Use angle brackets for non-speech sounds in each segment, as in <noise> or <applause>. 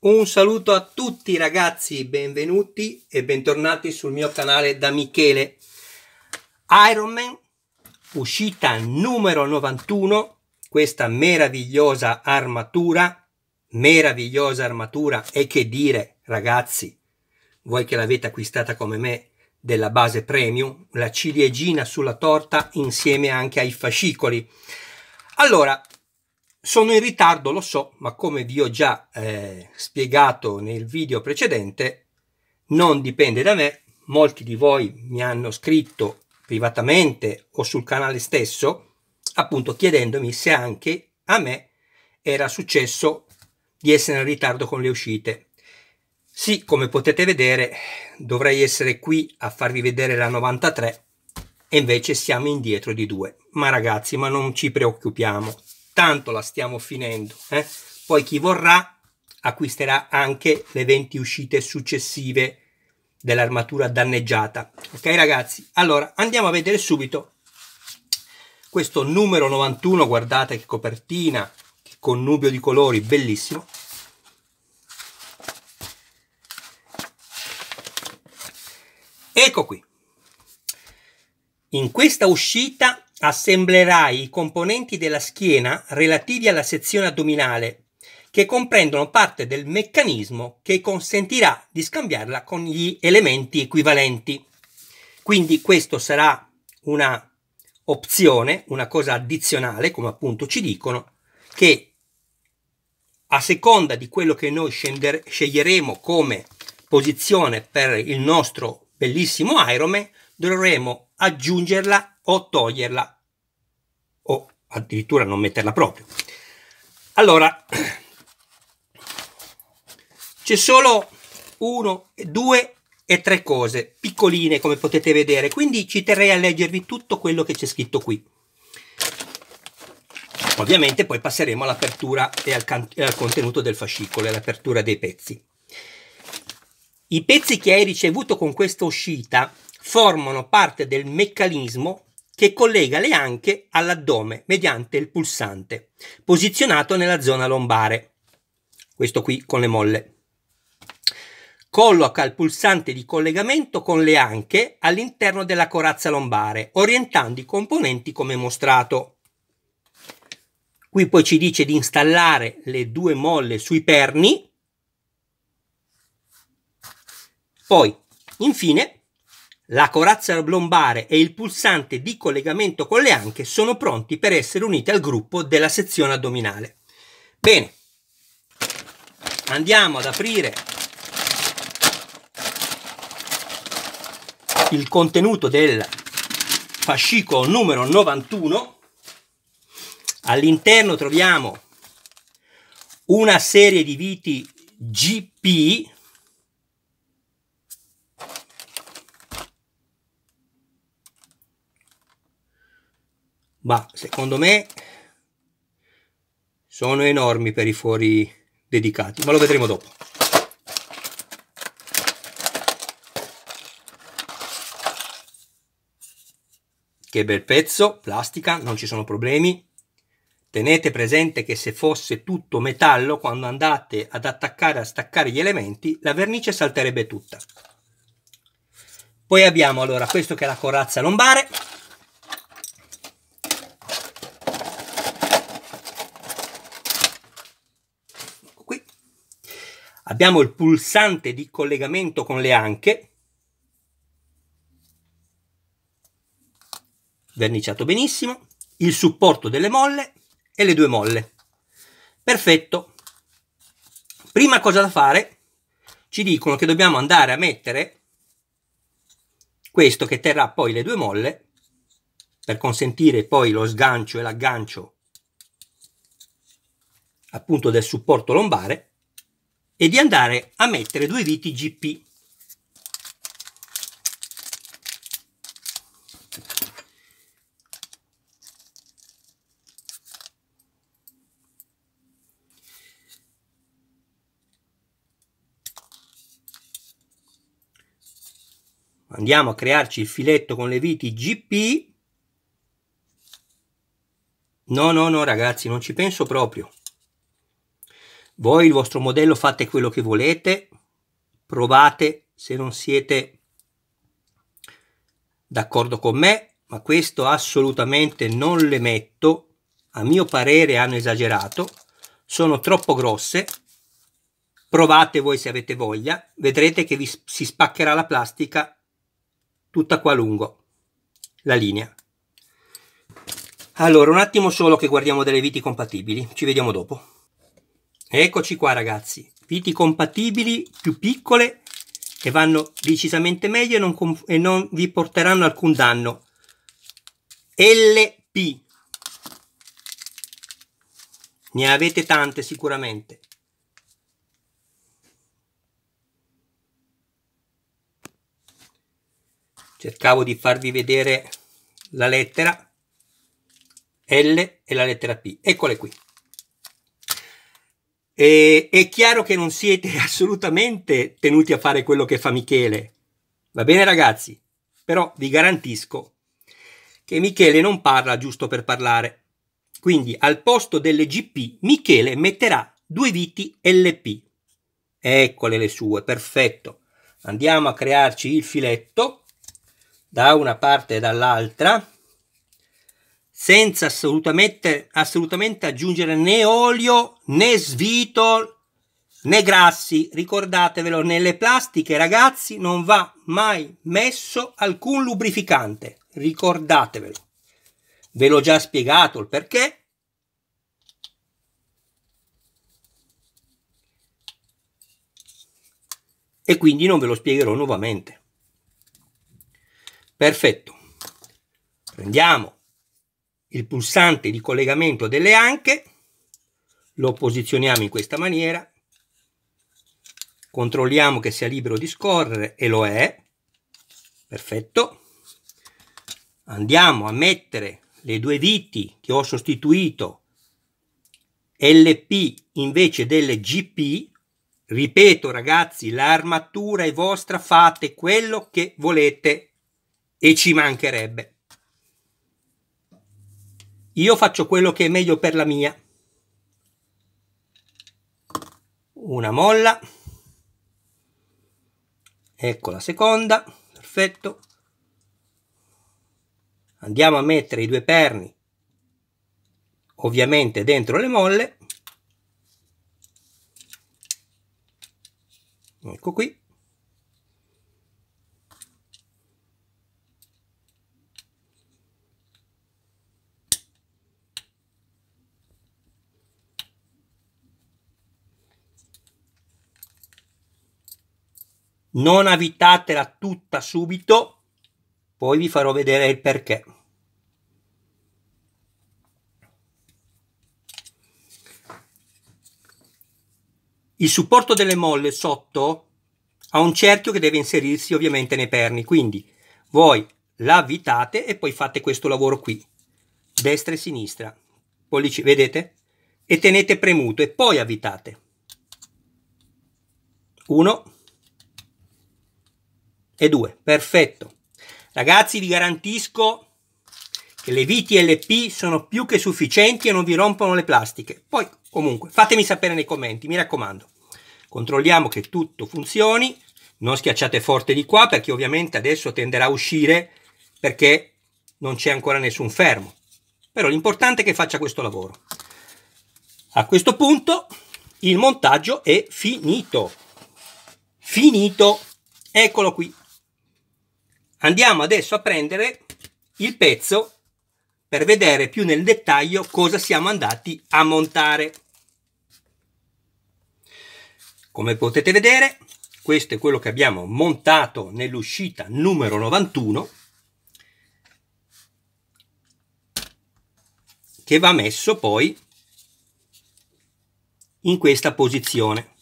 Un saluto a tutti ragazzi, benvenuti e bentornati sul mio canale da Michele. Iron Man, uscita numero 91, questa meravigliosa armatura, meravigliosa armatura e che dire ragazzi, voi che l'avete acquistata come me della base premium, la ciliegina sulla torta insieme anche ai fascicoli. Allora, sono in ritardo, lo so, ma come vi ho già eh, spiegato nel video precedente, non dipende da me. Molti di voi mi hanno scritto privatamente o sul canale stesso, appunto chiedendomi se anche a me era successo di essere in ritardo con le uscite. Sì, come potete vedere, dovrei essere qui a farvi vedere la 93 e invece siamo indietro di due. Ma ragazzi, ma non ci preoccupiamo tanto la stiamo finendo. Eh? Poi chi vorrà acquisterà anche le 20 uscite successive dell'armatura danneggiata. Ok ragazzi, allora andiamo a vedere subito questo numero 91, guardate che copertina, che connubio di colori, bellissimo. Ecco qui. In questa uscita assemblerai i componenti della schiena relativi alla sezione addominale, che comprendono parte del meccanismo che consentirà di scambiarla con gli elementi equivalenti. Quindi questo sarà una opzione, una cosa addizionale, come appunto ci dicono, che a seconda di quello che noi sceglieremo come posizione per il nostro bellissimo Ironman, dovremo aggiungerla o toglierla o addirittura non metterla proprio. Allora, c'è solo uno, due e tre cose piccoline come potete vedere, quindi ci terrei a leggervi tutto quello che c'è scritto qui. Ovviamente poi passeremo all'apertura e al, e al contenuto del fascicolo e all'apertura dei pezzi. I pezzi che hai ricevuto con questa uscita formano parte del meccanismo che collega le anche all'addome mediante il pulsante, posizionato nella zona lombare. Questo qui con le molle. Colloca il pulsante di collegamento con le anche all'interno della corazza lombare, orientando i componenti come mostrato. Qui poi ci dice di installare le due molle sui perni. Poi, infine, la corazza lombare e il pulsante di collegamento con le anche sono pronti per essere uniti al gruppo della sezione addominale. Bene, andiamo ad aprire il contenuto del fascicolo numero 91. All'interno troviamo una serie di viti GP ma secondo me sono enormi per i fori dedicati, ma lo vedremo dopo. Che bel pezzo, plastica, non ci sono problemi. Tenete presente che se fosse tutto metallo, quando andate ad attaccare, a staccare gli elementi, la vernice salterebbe tutta. Poi abbiamo allora questo che è la corazza lombare, Abbiamo il pulsante di collegamento con le anche, verniciato benissimo, il supporto delle molle e le due molle. Perfetto. Prima cosa da fare, ci dicono che dobbiamo andare a mettere questo che terrà poi le due molle per consentire poi lo sgancio e l'aggancio appunto del supporto lombare e di andare a mettere due viti GP. Andiamo a crearci il filetto con le viti GP. No, no, no ragazzi, non ci penso proprio. Voi il vostro modello fate quello che volete, provate se non siete d'accordo con me, ma questo assolutamente non le metto, a mio parere hanno esagerato, sono troppo grosse, provate voi se avete voglia, vedrete che vi si spaccherà la plastica tutta qua lungo la linea. Allora, un attimo solo che guardiamo delle viti compatibili, ci vediamo dopo. Eccoci qua ragazzi, viti compatibili, più piccole e vanno decisamente meglio e non, e non vi porteranno alcun danno. LP. Ne avete tante sicuramente. Cercavo di farvi vedere la lettera L e la lettera P. Eccole qui. E, è chiaro che non siete <laughs> assolutamente tenuti a fare quello che fa Michele. Va bene ragazzi? Però vi garantisco che Michele non parla giusto per parlare. Quindi al posto delle GP Michele metterà due viti LP. Eccole le sue, perfetto. Andiamo a crearci il filetto da una parte e dall'altra senza assolutamente, assolutamente aggiungere né olio né svito né grassi, ricordatevelo, nelle plastiche ragazzi non va mai messo alcun lubrificante, ricordatevelo. Ve l'ho già spiegato il perché. E quindi non ve lo spiegherò nuovamente. Perfetto. Prendiamo il pulsante di collegamento delle anche, lo posizioniamo in questa maniera, controlliamo che sia libero di scorrere e lo è, perfetto, andiamo a mettere le due viti che ho sostituito LP invece delle GP, ripeto ragazzi, l'armatura è vostra, fate quello che volete e ci mancherebbe. Io faccio quello che è meglio per la mia. Una molla. Ecco la seconda. Perfetto. Andiamo a mettere i due perni ovviamente dentro le molle. Ecco qui. Non avitatela tutta subito, poi vi farò vedere il perché. Il supporto delle molle sotto ha un cerchio che deve inserirsi ovviamente nei perni, quindi voi la avvitate e poi fate questo lavoro qui, destra e sinistra, pollici, vedete? E tenete premuto e poi avvitate. 1 e 2, perfetto. Ragazzi vi garantisco che le viti LP sono più che sufficienti e non vi rompono le plastiche. Poi comunque fatemi sapere nei commenti, mi raccomando. Controlliamo che tutto funzioni, non schiacciate forte di qua perché ovviamente adesso tenderà a uscire perché non c'è ancora nessun fermo. Però l'importante è che faccia questo lavoro. A questo punto il montaggio è finito. Finito. Eccolo qui. Andiamo adesso a prendere il pezzo per vedere più nel dettaglio cosa siamo andati a montare. Come potete vedere, questo è quello che abbiamo montato nell'uscita numero 91 che va messo poi in questa posizione.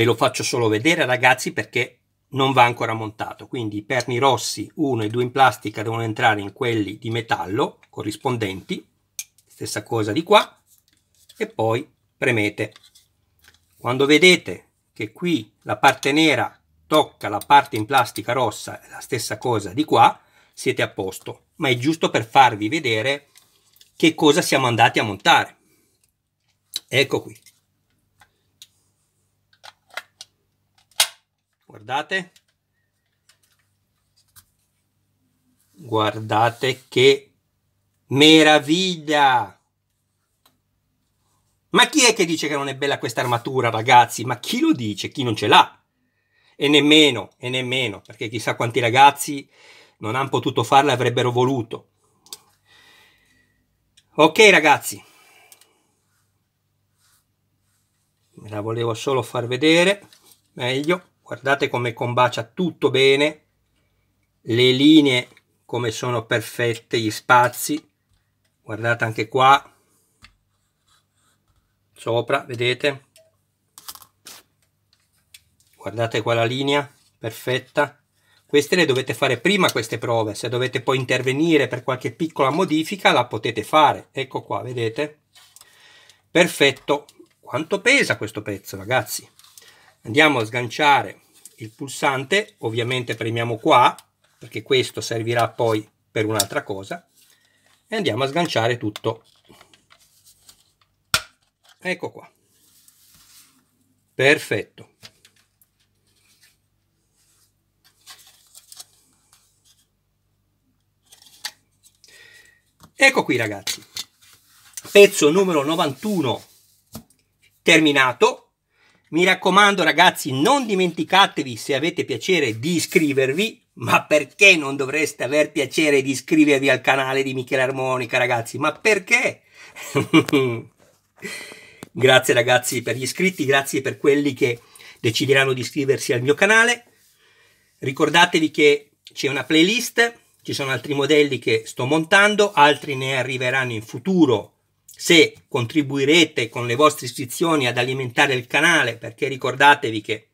Ve lo faccio solo vedere ragazzi perché non va ancora montato, quindi i perni rossi 1 e 2 in plastica devono entrare in quelli di metallo corrispondenti, stessa cosa di qua, e poi premete. Quando vedete che qui la parte nera tocca la parte in plastica rossa, la stessa cosa di qua, siete a posto, ma è giusto per farvi vedere che cosa siamo andati a montare. Ecco qui. guardate guardate che meraviglia ma chi è che dice che non è bella questa armatura ragazzi ma chi lo dice chi non ce l'ha e nemmeno e nemmeno perché chissà quanti ragazzi non hanno potuto farla avrebbero voluto ok ragazzi me la volevo solo far vedere meglio guardate come combacia tutto bene le linee come sono perfette gli spazi guardate anche qua sopra vedete guardate qua la linea perfetta queste le dovete fare prima queste prove se dovete poi intervenire per qualche piccola modifica la potete fare ecco qua vedete perfetto quanto pesa questo pezzo ragazzi andiamo a sganciare il pulsante ovviamente premiamo qua perché questo servirà poi per un'altra cosa e andiamo a sganciare tutto ecco qua perfetto ecco qui ragazzi pezzo numero 91 terminato mi raccomando ragazzi, non dimenticatevi se avete piacere di iscrivervi, ma perché non dovreste aver piacere di iscrivervi al canale di Michele Armonica ragazzi? Ma perché? <laughs> grazie ragazzi per gli iscritti, grazie per quelli che decideranno di iscriversi al mio canale. Ricordatevi che c'è una playlist, ci sono altri modelli che sto montando, altri ne arriveranno in futuro se contribuirete con le vostre iscrizioni ad alimentare il canale, perché ricordatevi che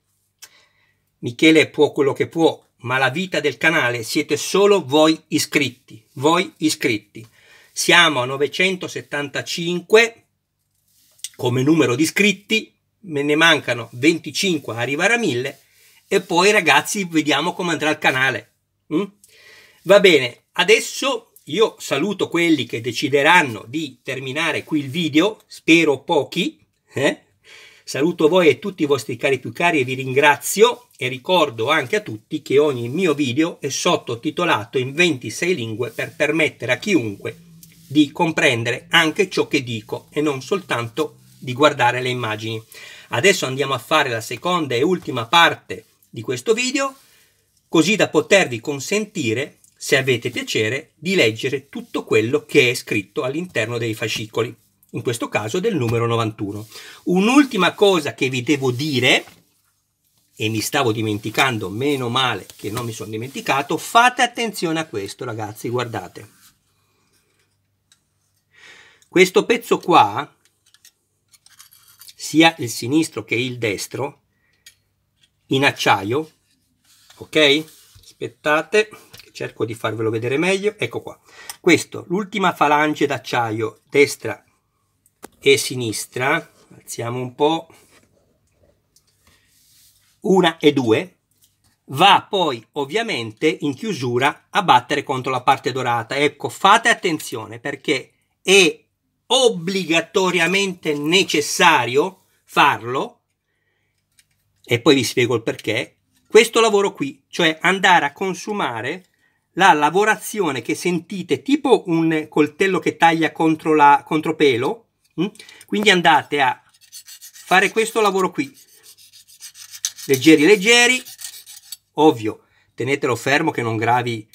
Michele può quello che può, ma la vita del canale siete solo voi iscritti, voi iscritti. Siamo a 975 come numero di iscritti, me ne mancano 25 a arrivare a 1000 e poi ragazzi vediamo come andrà il canale. Mm? Va bene, adesso io saluto quelli che decideranno di terminare qui il video, spero pochi. Eh? Saluto voi e tutti i vostri cari più cari e vi ringrazio e ricordo anche a tutti che ogni mio video è sottotitolato in 26 lingue per permettere a chiunque di comprendere anche ciò che dico e non soltanto di guardare le immagini. Adesso andiamo a fare la seconda e ultima parte di questo video così da potervi consentire se avete piacere di leggere tutto quello che è scritto all'interno dei fascicoli, in questo caso del numero 91. Un'ultima cosa che vi devo dire, e mi stavo dimenticando, meno male che non mi sono dimenticato, fate attenzione a questo ragazzi, guardate. Questo pezzo qua, sia il sinistro che il destro, in acciaio, ok? Aspettate cerco di farvelo vedere meglio, ecco qua. Questo, l'ultima falange d'acciaio, destra e sinistra, alziamo un po', una e due, va poi ovviamente in chiusura a battere contro la parte dorata. Ecco, fate attenzione perché è obbligatoriamente necessario farlo, e poi vi spiego il perché, questo lavoro qui, cioè andare a consumare la lavorazione che sentite tipo un coltello che taglia contro la contropelo mm? quindi andate a fare questo lavoro qui leggeri leggeri ovvio tenetelo fermo che non gravi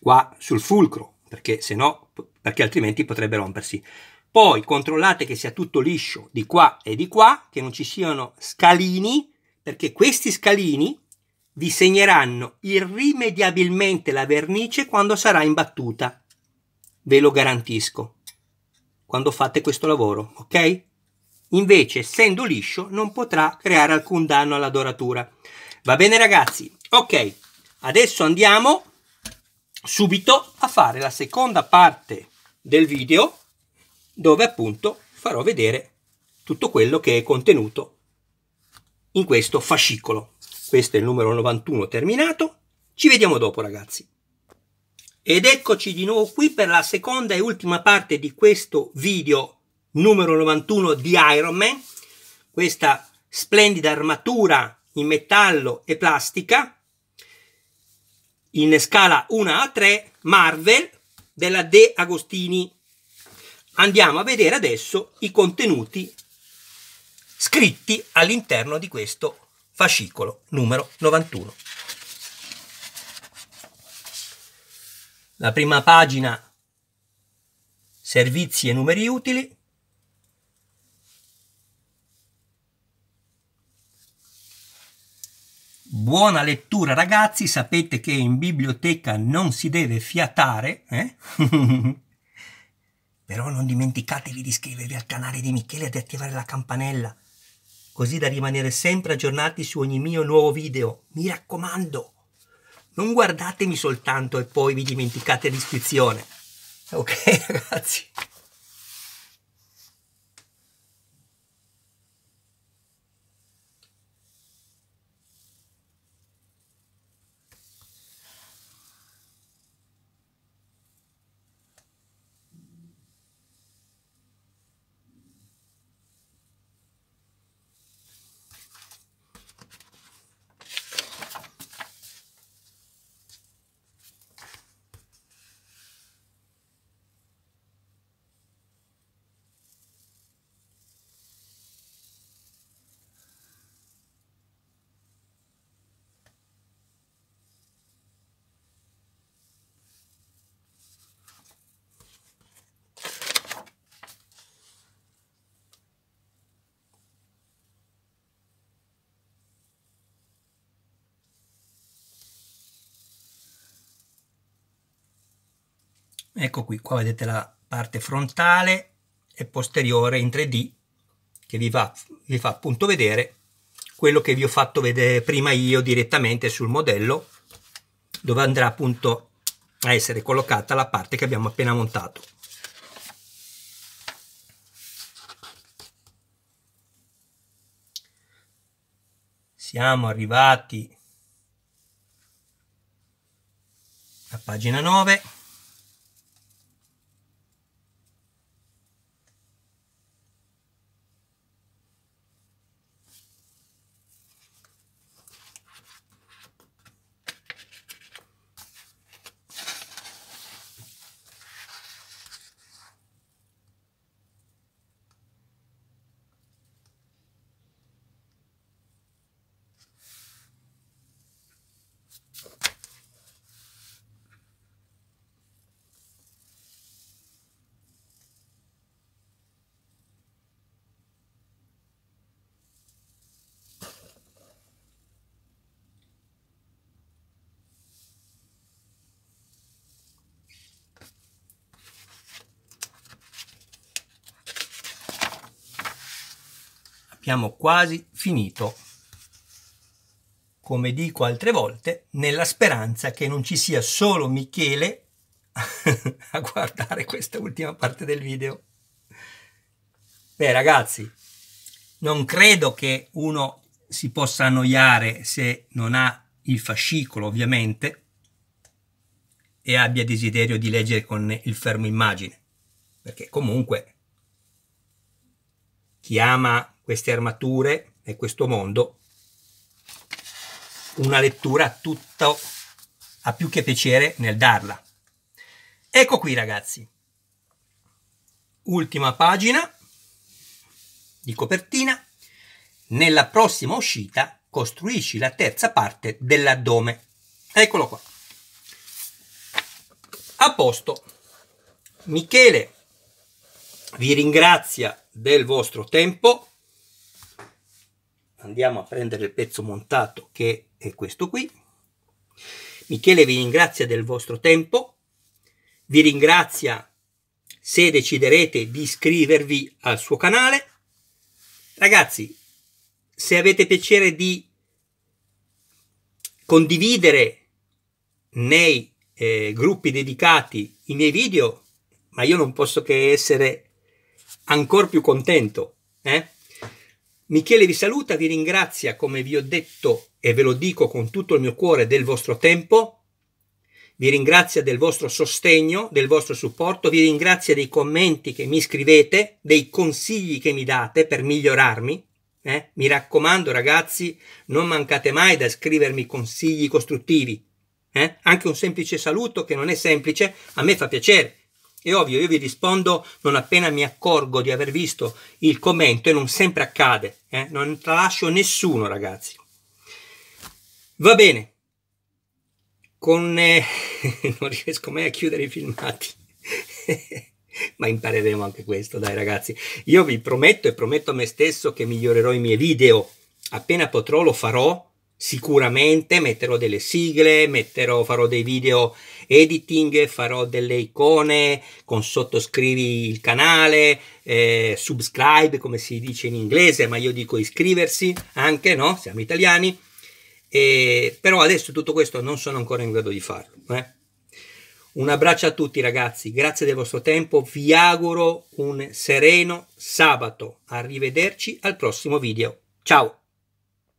qua sul fulcro perché se no perché altrimenti potrebbe rompersi poi controllate che sia tutto liscio di qua e di qua che non ci siano scalini perché questi scalini vi segneranno irrimediabilmente la vernice quando sarà imbattuta. Ve lo garantisco. Quando fate questo lavoro, ok? Invece, essendo liscio, non potrà creare alcun danno alla doratura. Va bene ragazzi? Ok, adesso andiamo subito a fare la seconda parte del video dove appunto farò vedere tutto quello che è contenuto in questo fascicolo. Questo è il numero 91 terminato. Ci vediamo dopo ragazzi. Ed eccoci di nuovo qui per la seconda e ultima parte di questo video numero 91 di Iron Man. Questa splendida armatura in metallo e plastica in scala 1 a 3 Marvel della De Agostini. Andiamo a vedere adesso i contenuti scritti all'interno di questo fascicolo numero 91. La prima pagina servizi e numeri utili. Buona lettura ragazzi, sapete che in biblioteca non si deve fiatare, eh? <laughs> però non dimenticatevi di iscrivervi al canale di Michele e di attivare la campanella così da rimanere sempre aggiornati su ogni mio nuovo video. Mi raccomando, non guardatemi soltanto e poi vi dimenticate l'iscrizione. Ok <laughs> ragazzi? Ecco qui, qua vedete la parte frontale e posteriore in 3D che vi, va, vi fa appunto vedere quello che vi ho fatto vedere prima io direttamente sul modello dove andrà appunto a essere collocata la parte che abbiamo appena montato. Siamo arrivati a pagina 9. abbiamo quasi finito, come dico altre volte, nella speranza che non ci sia solo Michele <laughs> a guardare questa ultima parte del video. Beh ragazzi, non credo che uno si possa annoiare se non ha il fascicolo ovviamente e abbia desiderio di leggere con il fermo immagine perché comunque chi ama queste armature e questo mondo una lettura tutto a più che piacere nel darla. Ecco qui ragazzi, ultima pagina di copertina, nella prossima uscita costruisci la terza parte dell'addome. Eccolo qua. A posto. Michele vi ringrazia del vostro tempo andiamo a prendere il pezzo montato che è questo qui. Michele vi ringrazia del vostro tempo, vi ringrazia se deciderete di iscrivervi al suo canale. Ragazzi, se avete piacere di condividere nei eh, gruppi dedicati i miei video, ma io non posso che essere ancora più contento. Eh? Michele vi saluta, vi ringrazia come vi ho detto e ve lo dico con tutto il mio cuore del vostro tempo, vi ringrazia del vostro sostegno, del vostro supporto, vi ringrazia dei commenti che mi scrivete, dei consigli che mi date per migliorarmi. Eh? Mi raccomando ragazzi, non mancate mai da scrivermi consigli costruttivi. Eh? Anche un semplice saluto che non è semplice, a me fa piacere è ovvio, io vi rispondo non appena mi accorgo di aver visto il commento e non sempre accade, eh? non tralascio nessuno ragazzi. Va bene, con... Eh, <laughs> non riesco mai a chiudere i filmati, <laughs> ma impareremo anche questo, dai ragazzi. Io vi prometto e prometto a me stesso che migliorerò i miei video, appena potrò lo farò sicuramente metterò delle sigle, metterò, farò dei video editing, farò delle icone con sottoscrivi il canale, eh, subscribe come si dice in inglese, ma io dico iscriversi anche, no? Siamo italiani. Eh, però adesso tutto questo non sono ancora in grado di farlo. Eh? Un abbraccio a tutti ragazzi, grazie del vostro tempo, vi auguro un sereno sabato, arrivederci al prossimo video, ciao!